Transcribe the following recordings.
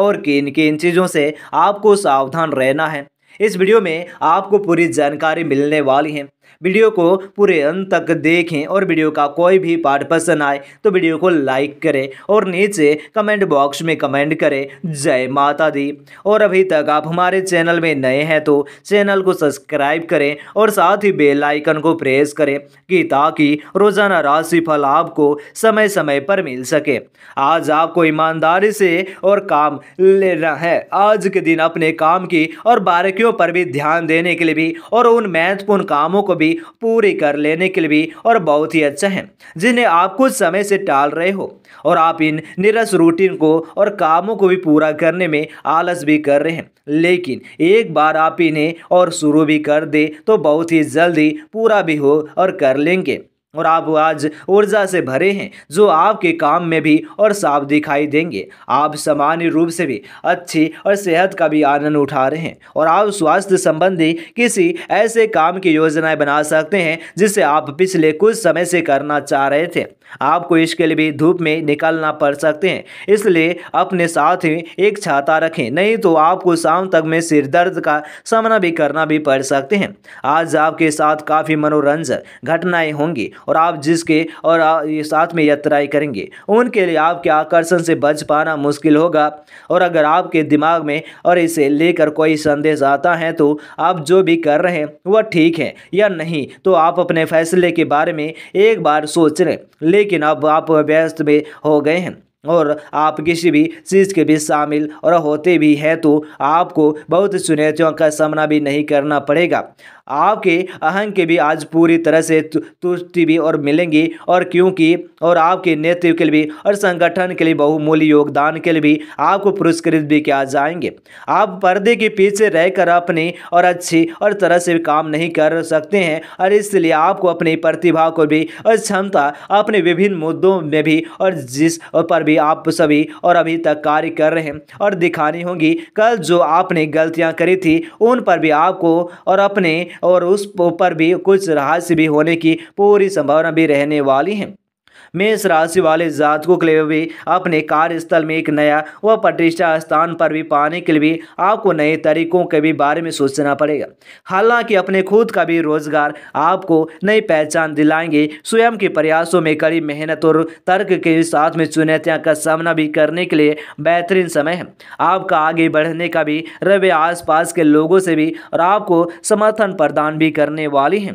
और किन किन चीज़ों से आपको सावधान रहना है इस वीडियो में आपको पूरी जानकारी मिलने वाली है वीडियो को पूरे अंत तक देखें और वीडियो का कोई भी पार्ट पसंद आए तो वीडियो को लाइक करें और नीचे कमेंट बॉक्स में कमेंट करें जय माता दी और अभी तक आप हमारे चैनल में नए हैं तो चैनल को सब्सक्राइब करें और साथ ही बेल आइकन को प्रेस करें कि ताकि रोजाना राशिफल आपको समय समय पर मिल सके आज आपको ईमानदारी से और काम लेना है आज के दिन अपने काम की और बारीकियों पर भी ध्यान देने के लिए भी और उन महत्वपूर्ण कामों को भी भी पूरी कर लेने के लिए भी और बहुत ही अच्छा है जिन्हें आप कुछ समय से टाल रहे हो और आप इन निरस रूटीन को और कामों को भी पूरा करने में आलस भी कर रहे हैं लेकिन एक बार आप इन्हें और शुरू भी कर दे तो बहुत ही जल्दी पूरा भी हो और कर लेंगे और आप आज ऊर्जा से भरे हैं जो आपके काम में भी और साफ दिखाई देंगे आप सामान्य रूप से भी अच्छी और सेहत का भी आनंद उठा रहे हैं और आप स्वास्थ्य संबंधी किसी ऐसे काम की योजनाएं बना सकते हैं जिसे आप पिछले कुछ समय से करना चाह रहे थे आपको इसके लिए भी धूप में निकलना पड़ सकते हैं इसलिए अपने साथ ही एक छाता रखें नहीं तो आपको शाम तक में सिर दर्द का सामना भी करना भी पड़ सकते हैं आज आपके साथ काफ़ी मनोरंजक घटनाएं होंगी और आप जिसके और साथ में यात्राएं करेंगे उनके लिए आपके आकर्षण से बच पाना मुश्किल होगा और अगर आपके दिमाग में और इसे लेकर कोई संदेश आता है तो आप जो भी कर रहे हैं वह ठीक है या नहीं तो आप अपने फैसले के बारे में एक बार सोच लें लेकिन अब आप व्यस्त भी हो गए हैं और आप किसी भी चीज़ के भी शामिल और होते भी हैं तो आपको बहुत चुनौतियों का सामना भी नहीं करना पड़ेगा आपके अहं के भी आज पूरी तरह से तुष्टि भी और मिलेंगी और क्योंकि और आपके नेतृत्व के लिए भी और संगठन के लिए बहुमूल्य योगदान के लिए भी आपको पुरस्कृत भी किया जाएंगे आप पर्दे के पीछे रहकर अपने और अच्छी और तरह से काम नहीं कर सकते हैं और इसलिए आपको अपनी प्रतिभा को भी और क्षमता अपने विभिन्न मुद्दों में भी और जिस पर भी भी आप सभी और अभी तक कार्य कर रहे हैं और दिखानी होगी कल जो आपने गलतियां करी थी उन पर भी आपको और अपने और उस पर भी कुछ राहस भी होने की पूरी संभावना भी रहने वाली है मेष राशि वाले जातकों के लिए भी अपने कार्यस्थल में एक नया व प्रतिष्ठा स्थान पर भी पाने के लिए भी आपको नए तरीकों के भी बारे में सोचना पड़ेगा हालांकि अपने खुद का भी रोजगार आपको नई पहचान दिलाएंगे स्वयं के प्रयासों में कड़ी मेहनत और तर्क के साथ में चुनौतियां का सामना भी करने के लिए बेहतरीन समय है आपका आगे बढ़ने का भी रवे आसपास के लोगों से भी और आपको समर्थन प्रदान भी करने वाली हैं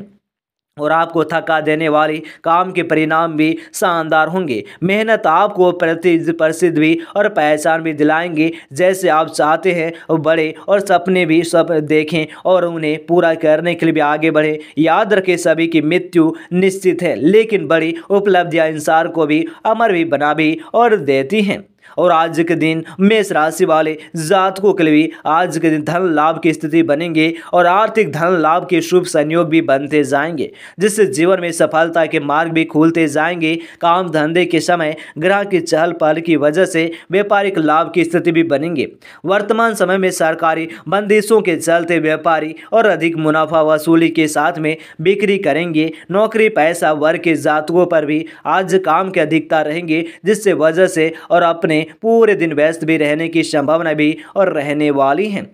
और आपको थका देने वाली काम के परिणाम भी शानदार होंगे मेहनत आपको प्रति प्रसिद्ध भी और पहचान भी दिलाएंगे जैसे आप चाहते हैं बड़े और सपने भी सब देखें और उन्हें पूरा करने के लिए भी आगे बढ़े याद रखें सभी की मृत्यु निश्चित है लेकिन बड़ी उपलब्धियां इंसान को भी अमर भी बना भी और देती हैं और आज के दिन मेष राशि वाले जातकों के लिए आज के दिन धन लाभ की स्थिति बनेंगे और आर्थिक धन लाभ के शुभ संयोग भी बनते जाएंगे जिससे जीवन में सफलता के मार्ग भी खुलते जाएंगे काम धंधे के समय ग्रह की चहल पहल की वजह से व्यापारिक लाभ की स्थिति भी बनेंगे वर्तमान समय में सरकारी बंदिशों के चलते व्यापारी और अधिक मुनाफा वसूली के साथ में बिक्री करेंगे नौकरी पैसा वर्ग के जातकों पर भी आज काम के अधिकता रहेंगे जिससे वजह से और अपने में पूरे दिन व्यस्त भी रहने की संभावना भी और रहने वाली है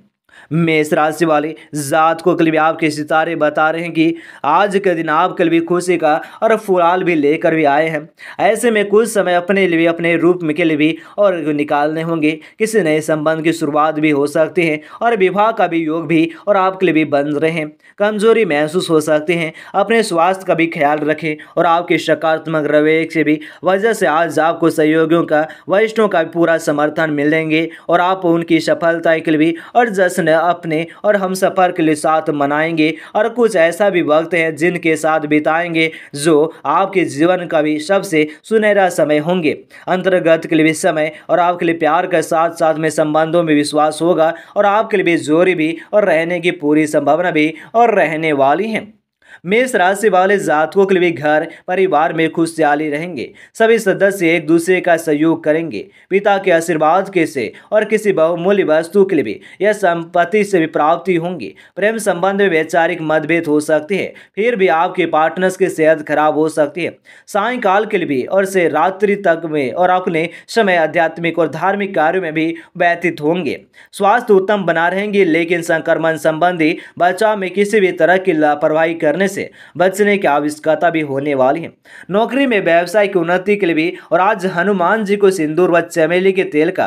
मेष राशि वाले जात को कल भी आपके सितारे बता रहे हैं कि आज के दिन आप कल भी खुशी का और फुलाल भी लेकर भी आए हैं ऐसे में कुछ समय अपने लिए भी अपने रूप में के लिए भी और निकालने होंगे किसी नए संबंध की शुरुआत भी हो सकती है और विवाह का भी योग भी और आपके लिए भी बन रहे हैं कमजोरी महसूस हो सकती है अपने स्वास्थ्य का भी ख्याल रखें और आपके सकारात्मक रवैये से भी वजह से आज आपको सहयोगियों का वरिष्ठों का पूरा समर्थन मिलेंगे और आप उनकी सफलता के लिए भी और जश्न अपने और हम सफ़र के लिए साथ मनाएंगे और कुछ ऐसा भी वक्त है जिनके साथ बिताएंगे जो आपके जीवन का भी सबसे सुनहरा समय होंगे अंतर्गत के लिए भी समय और आपके लिए प्यार के साथ साथ में संबंधों में विश्वास होगा और आपके लिए भी जोरी भी और रहने की पूरी संभावना भी और रहने वाली है मेष राशि वाले जातकों के लिए घर परिवार में खुशहाली रहेंगे सभी सदस्य एक दूसरे का सहयोग करेंगे पिता के आशीर्वाद के से और किसी बहुमूल्य वस्तु के लिए यह संपत्ति से भी प्राप्ति होंगी प्रेम संबंध में वैचारिक मतभेद हो सकती है फिर भी आपके पार्टनर्स की सेहत खराब हो सकती है सायकाल के लिए भी और से रात्रि तक में और अपने समय आध्यात्मिक और धार्मिक कार्यो में भी व्यतीत होंगे स्वास्थ्य उत्तम बना रहेंगे लेकिन संक्रमण संबंधी बचाव में किसी भी तरह की लापरवाही करने होने से बचने की आवश्यकता भी होने वाली है नौकरी में व्यवसाय की उन्नति के लिए भी और आज हनुमान जी को सिंदूर व चमेली के तेल का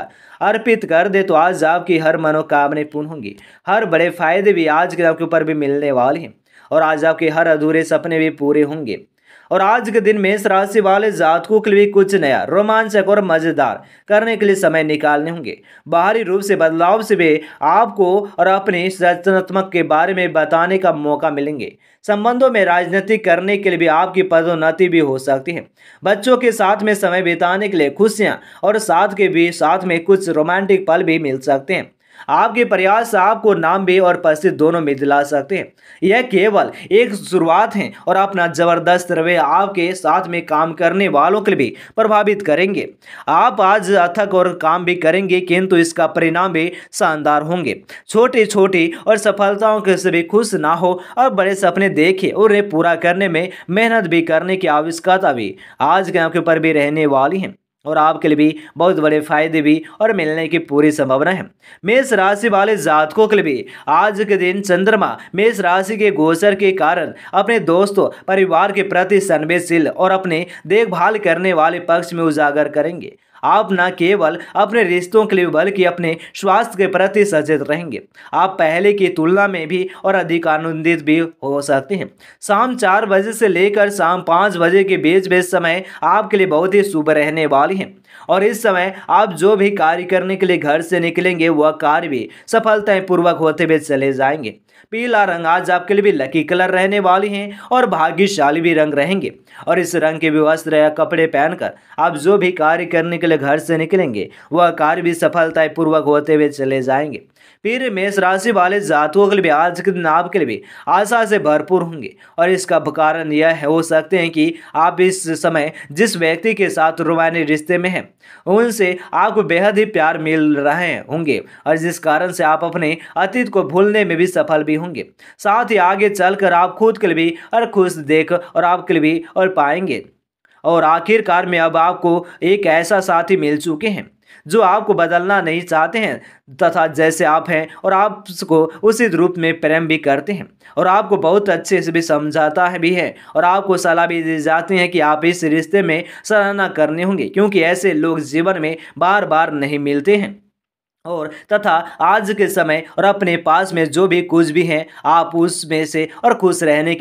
अर्पित कर दे तो आज आपकी हर मनोकामनाएं पूर्ण होंगी हर बड़े फायदे भी आज के आपके ऊपर भी मिलने वाले हैं और आज आपके हर अधूरे सपने भी पूरे होंगे और आज के दिन मेष राशि वाले जातकों के लिए कुछ नया रोमांचक और मज़ेदार करने के लिए समय निकालने होंगे बाहरी रूप से बदलाव से भी आपको और अपने रचनात्मक के बारे में बताने का मौका मिलेंगे संबंधों में राजनीति करने के लिए भी आपकी पदोन्नति भी हो सकती है बच्चों के साथ में समय बिताने के लिए खुशियाँ और साथ के भी साथ में कुछ रोमांटिक पल भी मिल सकते हैं आपके प्रयास आपको नाम भी और पैसे दोनों में दिला सकते हैं यह केवल एक शुरुआत है और अपना जबरदस्त रवैया आपके साथ में काम करने वालों के भी प्रभावित करेंगे आप आज अथक और काम भी करेंगे किंतु इसका परिणाम भी शानदार होंगे छोटे छोटे और सफलताओं के से भी खुश ना हो और बड़े सपने देखे उन्हें पूरा करने में मेहनत भी करने की आवश्यकता भी आज के आपके पर भी रहने वाली है और आपके लिए भी बहुत बड़े फायदे भी और मिलने की पूरी संभावना है मेष राशि वाले जातकों के लिए भी आज के दिन चंद्रमा मेष राशि के गोचर के कारण अपने दोस्तों परिवार के प्रति संवेदशील और अपने देखभाल करने वाले पक्ष में उजागर करेंगे आप न केवल अपने रिश्तों के लिए बल्कि अपने स्वास्थ्य के प्रति सचेत रहेंगे आप पहले की तुलना में भी और अधिक आनंदित भी हो सकते हैं शाम चार बजे से लेकर शाम पाँच बजे के बीच बीच समय आपके लिए बहुत ही शुभ रहने वाली हैं और इस समय आप जो भी कार्य करने के लिए घर से निकलेंगे वह कार्य भी सफलतापूर्वक होते हुए चले जाएंगे पीला रंग आज आपके लिए भी लकी कलर रहने वाली हैं और भाग्यशाली भी रंग रहेंगे और इस रंग के भी वस्त्र या कपड़े पहनकर आप जो भी कार्य करने के लिए घर से निकलेंगे वह कार्य भी सफलतापूर्वक होते हुए चले जाएंगे फिर मेष राशि वाले जातकों के लिए आज के दिन आपके लिए आशा से भरपूर होंगे और इसका कारण यह हो सकते हैं कि आप इस समय जिस व्यक्ति के साथ रोमानी रिश्ते में हैं उनसे आपको बेहद ही प्यार मिल रहे होंगे और जिस कारण से आप अपने अतीत को भूलने में भी सफल भी होंगे साथ ही आगे चलकर आप खुद के लिए भी और खुश देख और आपके लिए भी और पाएंगे और आखिरकार में अब आपको एक ऐसा साथी मिल चुके हैं जो आपको बदलना नहीं चाहते हैं तथा जैसे आप हैं और आप उसको उसी रूप में प्रेम भी करते हैं और आपको बहुत अच्छे से भी समझाता है भी है और आपको सलाह भी दी जाती है कि आप इस रिश्ते में सराहना करने होंगे क्योंकि ऐसे लोग जीवन में बार बार नहीं मिलते हैं और तथा आज के समय और अपने पास में जो भी कुछ भी हैं आप उसमें से और खुश रहने